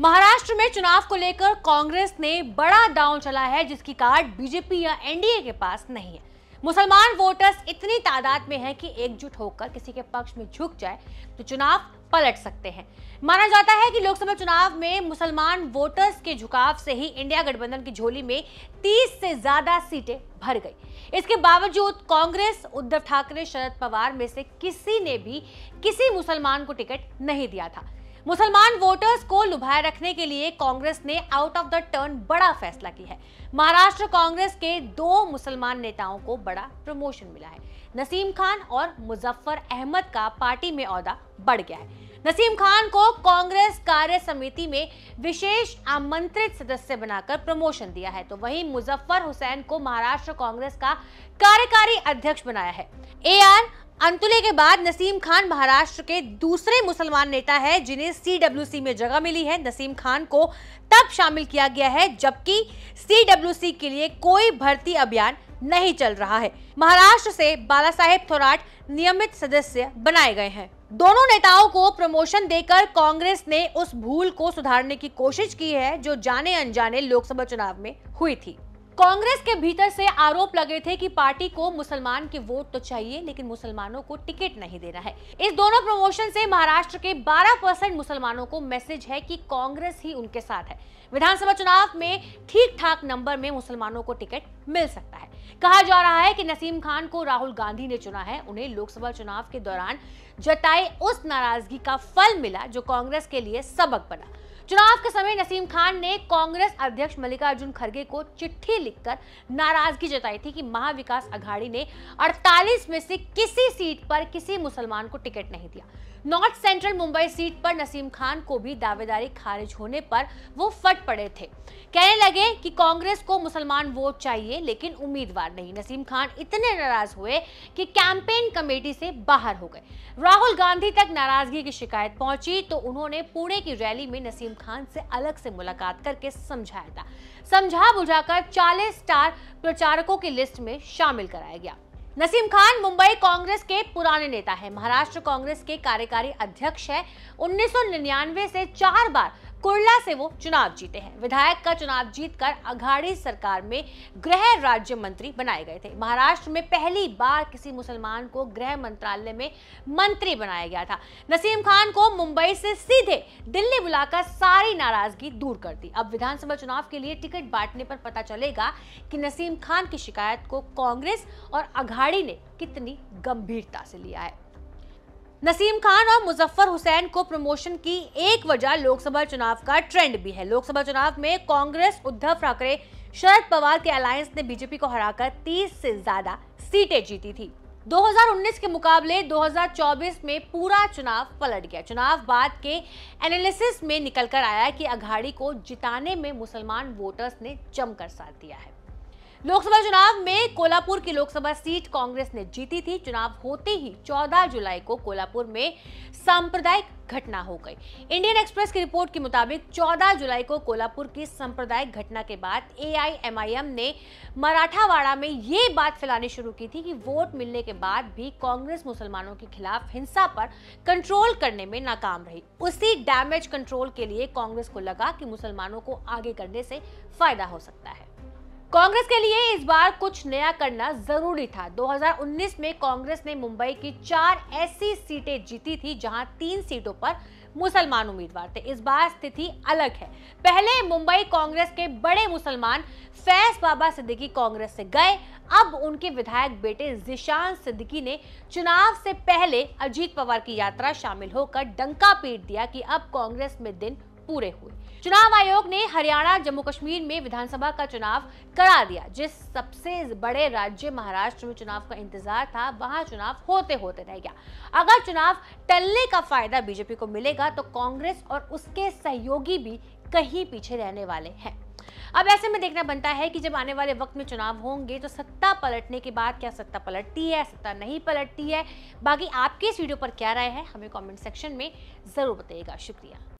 महाराष्ट्र में चुनाव को लेकर कांग्रेस ने बड़ा दांव चला है जिसकी कार्ड बीजेपी या एनडीए के पास नहीं है मुसलमान वोटर्स इतनी तादाद में हैं कि एकजुट होकर किसी के पक्ष में झुक जाए तो चुनाव पलट सकते हैं माना जाता है कि लोकसभा चुनाव में मुसलमान वोटर्स के झुकाव से ही इंडिया गठबंधन की झोली में 30 से ज्यादा सीटें भर गई इसके बावजूद कांग्रेस उद्धव ठाकरे शरद पवार में से किसी ने भी किसी मुसलमान को टिकट नहीं दिया था मुसलमान वोटर्स को लुभाए रखने के लिए कांग्रेस ने आउट ऑफ द टर्न बड़ा फैसला किया है महाराष्ट्र कांग्रेस के दो मुसलमान नेताओं को बड़ा प्रमोशन मिला है नसीम खान और मुजफ्फर अहमद का पार्टी में औदा बढ़ गया है नसीम खान को कांग्रेस कार्य समिति में विशेष आमंत्रित सदस्य बनाकर प्रमोशन दिया है तो वहीं मुजफ्फर हुसैन को महाराष्ट्र कांग्रेस का कार्यकारी अध्यक्ष बनाया है एआर अंतुले के बाद नसीम खान महाराष्ट्र के दूसरे मुसलमान नेता है जिन्हें सी में जगह मिली है नसीम खान को तब शामिल किया गया है जबकि सी के लिए कोई भर्ती अभियान नहीं चल रहा है महाराष्ट्र से बाला साहेब थोराट नियमित सदस्य बनाए गए हैं दोनों नेताओं को प्रमोशन देकर कांग्रेस ने उस भूल को सुधारने की कोशिश की है जो जाने अनजाने लोकसभा चुनाव में हुई थी कांग्रेस के भीतर से आरोप लगे थे कि पार्टी को मुसलमान के वोट तो चाहिए लेकिन मुसलमानों को टिकट नहीं देना है इस दोनों प्रमोशन से महाराष्ट्र के 12 परसेंट मुसलमानों को मैसेज है कि कांग्रेस ही उनके साथ है विधानसभा चुनाव में ठीक ठाक नंबर में मुसलमानों को टिकट मिल सकता है कहा जा रहा है कि नसीम खान को राहुल गांधी ने चुना है उन्हें लोकसभा चुनाव के दौरान जताए उस नाराजगी का फल मिला जो कांग्रेस के लिए सबक बना चुनाव के समय नसीम खान ने कांग्रेस अध्यक्ष मल्लिकार्जुन खड़गे को चिट्ठी लिखकर नाराजगी जताई थी कि महाविकास अघाड़ी ने 48 में से किसी सीट पर किसी मुसलमान को टिकट नहीं दिया नॉर्थ सेंट्रल मुंबई सीट पर नसीम खान को भी दावेदारी खारिज होने पर वो फट पड़े थे कहने लगे कि कांग्रेस को मुसलमान वोट चाहिए लेकिन उम्मीदवार नहीं नसीम खान इतने नाराज हुए कि कैंपेन कमेटी से बाहर हो गए राहुल गांधी तक नाराजगी की शिकायत पहुंची तो उन्होंने पुणे की रैली में नसीम खान से अलग से मुलाकात करके समझाया था समझा बुझाकर 40 स्टार प्रचारकों की लिस्ट में शामिल कराया गया नसीम खान मुंबई कांग्रेस के पुराने नेता हैं महाराष्ट्र कांग्रेस के कार्यकारी अध्यक्ष हैं 1999 से चार बार कुरला से वो चुनाव जीते हैं विधायक का चुनाव जीतकर अघाड़ी सरकार में गृह राज्य मंत्री बनाए गए थे महाराष्ट्र में पहली बार किसी मुसलमान को गृह मंत्रालय में मंत्री बनाया गया था नसीम खान को मुंबई से सीधे दिल्ली बुलाकर सारी नाराजगी दूर कर दी अब विधानसभा चुनाव के लिए टिकट बांटने पर पता चलेगा कि नसीम खान की शिकायत को कांग्रेस और अघाड़ी ने कितनी गंभीरता से लिया है नसीम खान और मुजफ्फर हुसैन को प्रमोशन की एक वजह लोकसभा चुनाव का ट्रेंड भी है लोकसभा चुनाव में कांग्रेस उद्धव ठाकरे शरद पवार के अलायंस ने बीजेपी को हराकर 30 से ज्यादा सीटें जीती थी 2019 के मुकाबले 2024 में पूरा चुनाव पलट गया चुनाव बाद के एनालिसिस में निकलकर आया कि अघाड़ी को जिताने में मुसलमान वोटर्स ने जमकर साथ दिया है लोकसभा चुनाव में कोल्हापुर की लोकसभा सीट कांग्रेस ने जीती थी चुनाव होते ही 14 जुलाई को कोल्हापुर में सांप्रदायिक घटना हो गई इंडियन एक्सप्रेस की रिपोर्ट के मुताबिक 14 जुलाई को कोल्हापुर की सांप्रदायिक घटना के बाद एआईएमआईएम ने मराठावाड़ा में ये बात फैलानी शुरू की थी कि वोट मिलने के बाद भी कांग्रेस मुसलमानों के खिलाफ हिंसा पर कंट्रोल करने में नाकाम रही उसी डैमेज कंट्रोल के लिए कांग्रेस को लगा कि मुसलमानों को आगे करने से फायदा हो सकता है कांग्रेस के लिए इस बार कुछ नया करना जरूरी था 2019 में कांग्रेस ने मुंबई की चार ऐसी सीटें जीती थी जहां तीन सीटों पर मुसलमान उम्मीदवार थे इस बार स्थिति अलग है पहले मुंबई कांग्रेस के बड़े मुसलमान फैज बाबा सिद्दीकी कांग्रेस से गए अब उनके विधायक बेटे जिशान सिद्दीकी ने चुनाव से पहले अजीत पवार की यात्रा शामिल होकर डंका पीट दिया कि अब कांग्रेस में दिन पूरे हुए चुनाव आयोग ने हरियाणा जम्मू कश्मीर में विधानसभा का चुनाव करा दिया जिस सबसे बड़े राज्य महाराष्ट्र में चुनाव का इंतजार था वहां चुनाव होते होते रह गया अगर चुनाव टलने का फायदा बीजेपी को मिलेगा तो कांग्रेस और उसके सहयोगी भी कहीं पीछे रहने वाले हैं अब ऐसे में देखना बनता है कि जब आने वाले वक्त में चुनाव होंगे तो सत्ता पलटने के बाद क्या सत्ता पलटती है सत्ता नहीं पलटती है बाकी आपके इस वीडियो पर क्या राय है हमें कमेंट सेक्शन में ज़रूर बताइएगा शुक्रिया